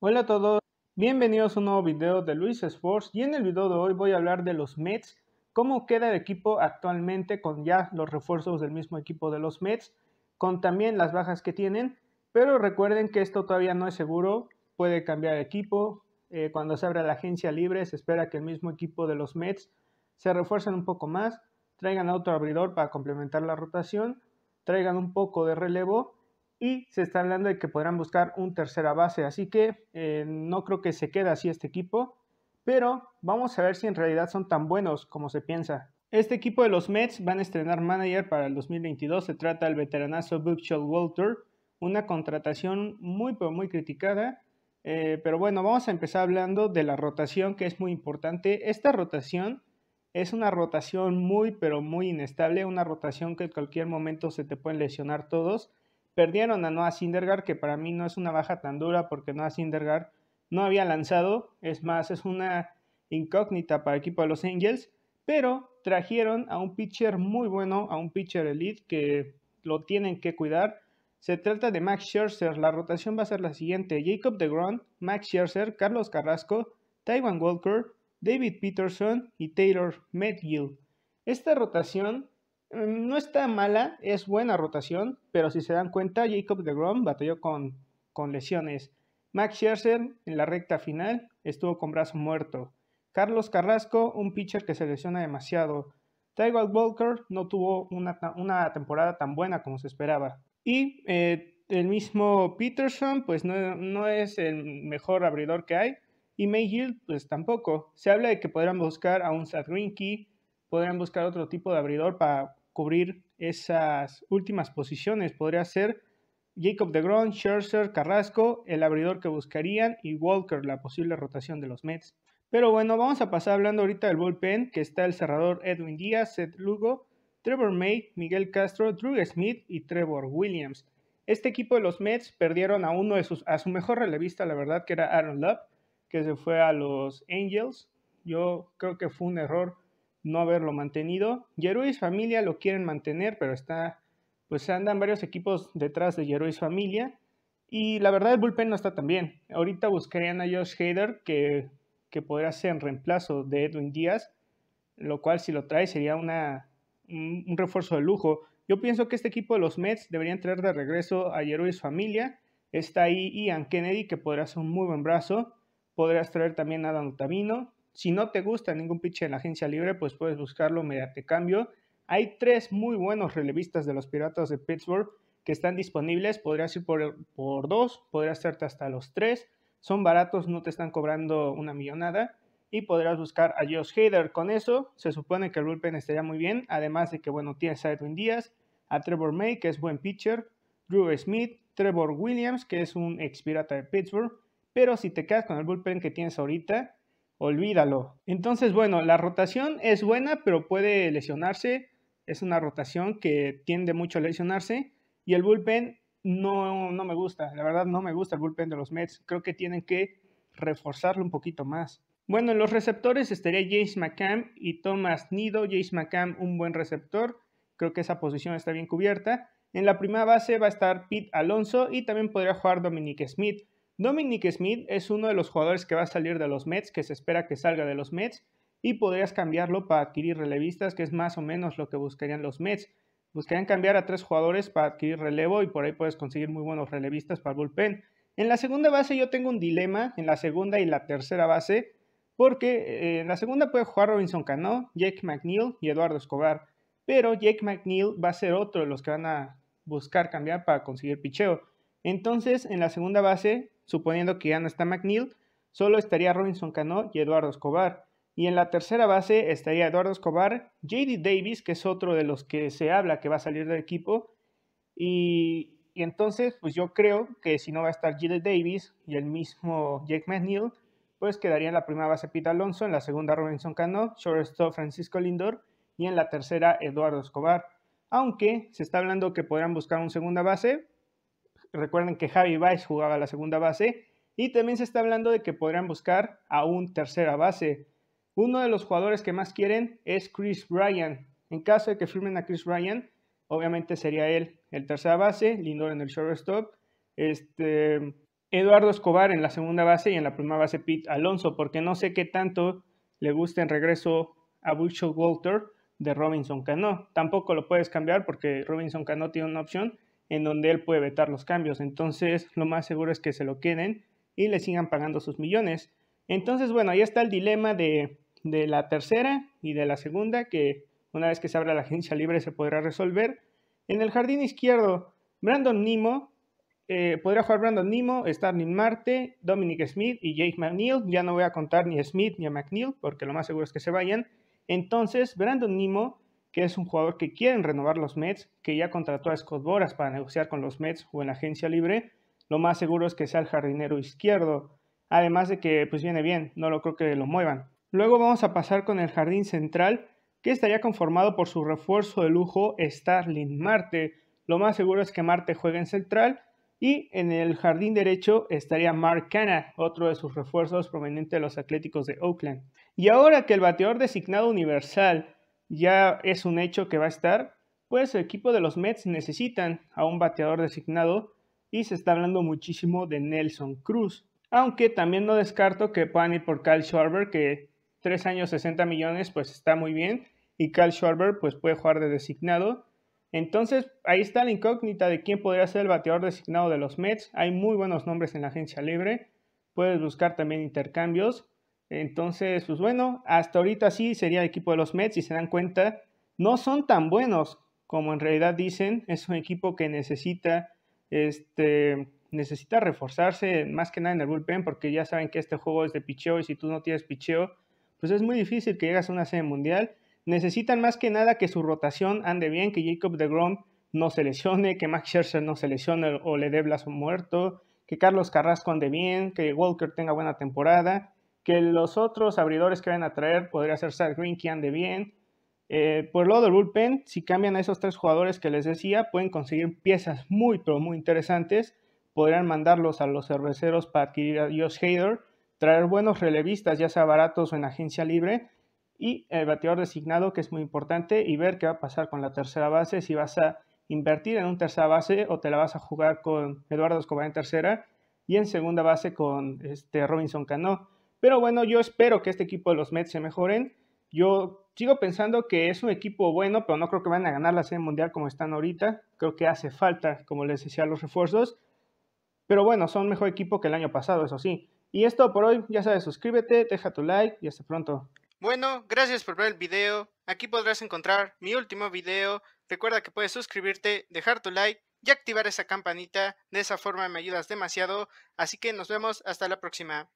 Hola a todos, bienvenidos a un nuevo video de Luis Sports y en el video de hoy voy a hablar de los Mets, cómo queda el equipo actualmente con ya los refuerzos del mismo equipo de los Mets, con también las bajas que tienen, pero recuerden que esto todavía no es seguro, puede cambiar equipo, eh, cuando se abra la agencia libre se espera que el mismo equipo de los Mets se refuercen un poco más, traigan otro abridor para complementar la rotación, traigan un poco de relevo y se está hablando de que podrán buscar un tercera base, así que eh, no creo que se quede así este equipo, pero vamos a ver si en realidad son tan buenos como se piensa. Este equipo de los Mets van a estrenar manager para el 2022, se trata del veteranazo Buckshot Walter, una contratación muy pero muy criticada, eh, pero bueno, vamos a empezar hablando de la rotación que es muy importante. Esta rotación es una rotación muy pero muy inestable, una rotación que en cualquier momento se te pueden lesionar todos. Perdieron a Noah Syndergaard, que para mí no es una baja tan dura porque Noah Syndergaard no había lanzado. Es más, es una incógnita para el equipo de los Angels. Pero trajeron a un pitcher muy bueno, a un pitcher elite que lo tienen que cuidar. Se trata de Max Scherzer. La rotación va a ser la siguiente: Jacob DeGrom, Max Scherzer, Carlos Carrasco, Taiwan Walker, David Peterson y Taylor Medgill. Esta rotación Mm, no está mala, es buena rotación, pero si se dan cuenta, Jacob de Grom batalló con, con lesiones. Max Scherzer en la recta final estuvo con brazo muerto. Carlos Carrasco, un pitcher que se lesiona demasiado. Tyrell Walker no tuvo una, temporada tan buena como se esperaba. Y eh, el mismo Peterson, pues no, es el mejor abridor que hay. Y Mayfield pues tampoco. Se habla de que podrían buscar a un Sad Greenkey, podrían buscar otro tipo de abridor para cubrir esas últimas posiciones. Podría ser Jacob de DeGrom, Scherzer, Carrasco, el abridor que buscarían y Walker, la posible rotación de los Mets. Pero bueno, vamos a pasar hablando ahorita del bullpen, que está el cerrador Edwin Díaz, Seth Lugo, Trevor May, Miguel Castro, Drew Smith y Trevor Williams. Este equipo de los Mets perdieron a uno de sus, a su mejor relevista, la verdad, que era Aaron Love, que se fue a los Angels. Yo creo que fue un error no haberlo mantenido. su Familia lo quieren mantener, pero está, pues andan varios equipos detrás de su Familia. Y la verdad, el bullpen no está tan bien. Ahorita buscarían a Josh Hader, que, que podría ser en reemplazo de Edwin Díaz, lo cual, si lo trae, sería una, un, refuerzo de lujo. Yo pienso que este equipo de los Mets deberían traer de regreso a su Familia. Está ahí Ian Kennedy, que podría ser un muy buen brazo. Podrías traer también a Adam Otavino. Si no te gusta ningún pitcher en la agencia libre, pues puedes buscarlo mediante cambio. Hay tres muy buenos relevistas de los Piratas de Pittsburgh que están disponibles. Podrías ir por, dos, podrías hacerte hasta los tres. Son baratos, no te están cobrando una millonada. Y podrás buscar a Josh Hader. Con eso se supone que el bullpen estaría muy bien. Además de que, bueno, tienes a Edwin Díaz, a Trevor May, que es buen pitcher, Drew Smith, Trevor Williams, que es un ex pirata de Pittsburgh. Pero si te quedas con el bullpen que tienes ahorita, olvídalo. Entonces, bueno, la rotación es buena, pero puede lesionarse. Es una rotación que tiende mucho a lesionarse. Y el bullpen no, no me gusta. La verdad, no me gusta el bullpen de los Mets. Creo que tienen que reforzarlo un poquito más. Bueno, en los receptores estaría James McCam y Thomas Nido. James McCam, un buen receptor. Creo que esa posición está bien cubierta. En la primera base va a estar Pete Alonso y también podría jugar Dominique Smith. Dominic Smith es uno de los jugadores que va a salir de los Mets, que se espera que salga de los Mets, y podrías cambiarlo para adquirir relevistas, que es más o menos lo que buscarían los Mets. Buscarían cambiar a tres jugadores para adquirir relevo y por ahí puedes conseguir muy buenos relevistas para el bullpen. En la segunda base yo tengo un dilema, en la segunda y la tercera base, porque eh, en la segunda puede jugar Robinson Cano, Jake McNeil y Eduardo Escobar, pero Jake McNeil va a ser otro de los que van a buscar cambiar para conseguir picheo. Entonces, en la segunda base suponiendo que ya no está McNeil, solo estaría Robinson Cano y Eduardo Escobar. Y en la tercera base estaría Eduardo Escobar, JD Davis, que es otro de los que se habla que va a salir del equipo. Y, entonces, pues yo creo que si no va a estar JD Davis y el mismo Jake McNeil, pues quedaría en la primera base Pete Alonso, en la segunda Robinson Cano, shortstop Francisco Lindor y en la tercera Eduardo Escobar. Aunque se está hablando que podrán buscar un segunda base, Recuerden que Javi Weiss jugaba la segunda base y también se está hablando de que podrían buscar a un tercera base. Uno de los jugadores que más quieren es Chris Bryan. En caso de que firmen a Chris Bryan, obviamente sería él el tercera base, Lindor en el shortstop, este, Eduardo Escobar en la segunda base y en la primera base Pete Alonso, porque no sé qué tanto le gusta en regreso a Bushel Walter de Robinson Cano. Tampoco lo puedes cambiar porque Robinson Cano tiene una opción en donde él puede vetar los cambios. Entonces, lo más seguro es que se lo queden y le sigan pagando sus millones. Entonces, bueno, ahí está el dilema de, de la tercera y de la segunda, que una vez que se abra la agencia libre se podrá resolver. En el jardín izquierdo, Brandon Nimo, eh, podría jugar Brandon Nimo, Starling Marte, Dominic Smith y Jake McNeil. Ya no voy a contar ni a Smith ni a McNeil, porque lo más seguro es que se vayan. Entonces, Brandon Nimo que es un jugador que quieren renovar los Mets, que ya contrató a Scott Boras para negociar con los Mets o en la agencia libre, lo más seguro es que sea el jardinero izquierdo, además de que pues viene bien, no lo creo que lo muevan. Luego vamos a pasar con el jardín central, que estaría conformado por su refuerzo de lujo Starling Marte. Lo más seguro es que Marte juegue en central y en el jardín derecho estaría Mark Canna, otro de sus refuerzos proveniente de los Atléticos de Oakland. Y ahora que el bateador designado universal ya es un hecho que va a estar, pues el equipo de los Mets necesitan a un bateador designado y se está hablando muchísimo de Nelson Cruz. Aunque también no descarto que puedan ir por Cal Schwarber, que 3 años 60 millones pues está muy bien y Cal Schwarber pues puede jugar de designado. Entonces ahí está la incógnita de quién podría ser el bateador designado de los Mets. Hay muy buenos nombres en la agencia libre. Puedes buscar también intercambios. Entonces, pues bueno, hasta ahorita sí sería el equipo de los Mets, si se dan cuenta, no son tan buenos como en realidad dicen, es un equipo que necesita este necesita reforzarse más que nada en el bullpen porque ya saben que este juego es de picheo y si tú no tienes picheo, pues es muy difícil que llegas a una serie mundial. Necesitan más que nada que su rotación ande bien, que Jacob de Grom no se lesione, que Max Scherzer no se lesione o le dé blazo muerto, que Carlos Carrasco ande bien, que Walker tenga buena temporada que los otros abridores que van a traer podría ser Green, que ande bien. Eh, por lo del bullpen, si cambian a esos tres jugadores que les decía, pueden conseguir piezas muy, pero muy interesantes. Podrían mandarlos a los cerveceros para adquirir a Josh Hader, traer buenos relevistas, ya sea baratos o en agencia libre, y el bateador designado, que es muy importante, y ver qué va a pasar con la tercera base, si vas a invertir en un tercera base o te la vas a jugar con Eduardo Escobar en tercera y en segunda base con este Robinson Cano. Pero bueno, yo espero que este equipo de los Mets se mejoren. Yo sigo pensando que es un equipo bueno, pero no creo que van a ganar la Serie Mundial como están ahorita. Creo que hace falta, como les decía, los refuerzos. Pero bueno, son mejor equipo que el año pasado, eso sí. Y esto por hoy, ya sabes, suscríbete, deja tu like y hasta pronto. Bueno, gracias por ver el video. Aquí podrás encontrar mi último video. Recuerda que puedes suscribirte, dejar tu like y activar esa campanita. De esa forma me ayudas demasiado. Así que nos vemos hasta la próxima.